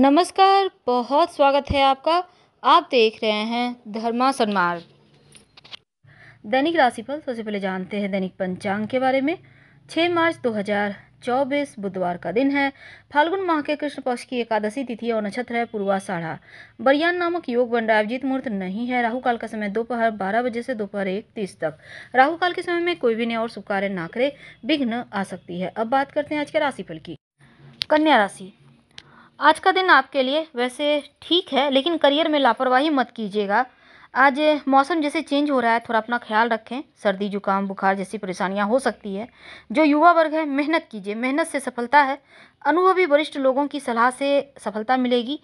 नमस्कार बहुत स्वागत है आपका आप देख रहे हैं धर्मा सन्मार्ग दैनिक राशिफल सबसे पहले जानते हैं दैनिक पंचांग के बारे में 6 मार्च 2024 बुधवार का दिन है फाल्गुन माह के कृष्ण पक्ष की एकादशी तिथि और नक्षत्र है पूर्वाषाढ़ा बरियान नामक योग बन रहा अभिजीत मुहूर्त नहीं है राहु काल का समय दोपहर बारह बजे से दोपहर एक तीस तक राहु काल के समय में कोई भी नया और शुभ कार्य ना करे विघ्न आ सकती है अब बात करते हैं आज के राशिफल की कन्या राशि आज का दिन आपके लिए वैसे ठीक है लेकिन करियर में लापरवाही मत कीजिएगा आज मौसम जैसे चेंज हो रहा है थोड़ा अपना ख्याल रखें सर्दी जुकाम बुखार जैसी परेशानियां हो सकती है जो युवा वर्ग है मेहनत कीजिए मेहनत से सफलता है अनुभवी वरिष्ठ लोगों की सलाह से सफलता मिलेगी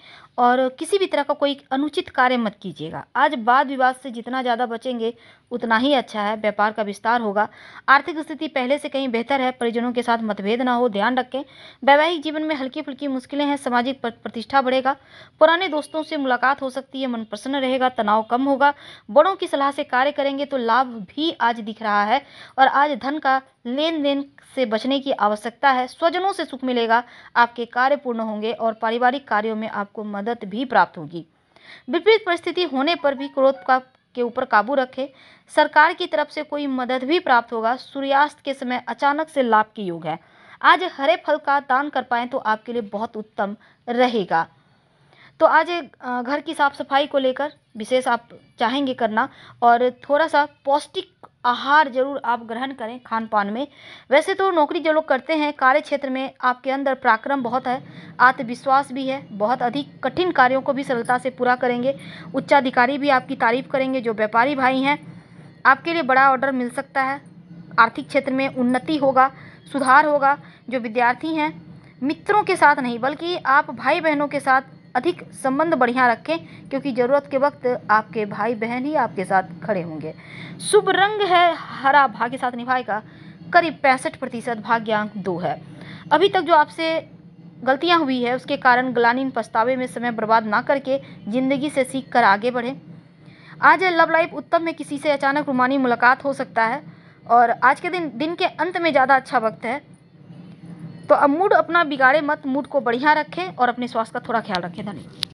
और किसी भी तरह का कोई अनुचित कार्य मत कीजिएगा आज वाद विवाद से जितना ज़्यादा बचेंगे उतना ही अच्छा है व्यापार का विस्तार होगा आर्थिक स्थिति पहले से कहीं बेहतर है परिजनों के साथ मतभेद ना हो ध्यान रखें वैवाहिक जीवन में हल्की फुल्की मुश्किलें हैं सामाजिक प्रतिष्ठा बढ़ेगा पुराने दोस्तों से मुलाकात हो सकती है मन प्रसन्न रहेगा तनाव कम हो होगा बड़ों की सलाह से कार्य करेंगे तो लाभ भी आज दिख रहा है और आज धन का लेन देन से बचने की आवश्यकता है स्वजनों से सुख मिलेगा आपके कार्य पूर्ण होंगे और पारिवारिक कार्यों में आपको मदद भी प्राप्त होगी विपरीत परिस्थिति होने पर भी क्रोध का के ऊपर काबू रखें सरकार की तरफ से कोई मदद भी प्राप्त होगा सूर्यास्त के समय अचानक से लाभ के योग है आज हरे फल का दान कर पाए तो आपके लिए बहुत उत्तम रहेगा तो आज घर की साफ सफाई को लेकर विशेष आप चाहेंगे करना और थोड़ा सा पौष्टिक आहार जरूर आप ग्रहण करें खान पान में वैसे तो नौकरी जो लोग करते हैं कार्य क्षेत्र में आपके अंदर पराक्रम बहुत है आत्मविश्वास भी है बहुत अधिक कठिन कार्यों को भी सरलता से पूरा करेंगे उच्चाधिकारी भी आपकी तारीफ करेंगे जो व्यापारी भाई हैं आपके लिए बड़ा ऑर्डर मिल सकता है आर्थिक क्षेत्र में उन्नति होगा सुधार होगा जो विद्यार्थी हैं मित्रों के साथ नहीं बल्कि आप भाई बहनों के साथ अधिक संबंध बढ़िया रखें क्योंकि ज़रूरत के वक्त आपके भाई बहन ही आपके साथ खड़े होंगे शुभ रंग है हरा भाग्य साथ निभाए का करीब पैंसठ प्रतिशत भाग्यांक दो है अभी तक जो आपसे गलतियां हुई है उसके कारण ग्लानिन पछतावे में समय बर्बाद ना करके ज़िंदगी से सीख कर आगे बढ़ें आज लव लाइफ उत्तम में किसी से अचानक रूमानी मुलाकात हो सकता है और आज के दिन दिन के अंत में ज़्यादा अच्छा वक्त है तो अब मूड अपना बिगाड़े मत मूड को बढ़िया रखें और अपने स्वास्थ्य का थोड़ा ख्याल रखें धन्यवाद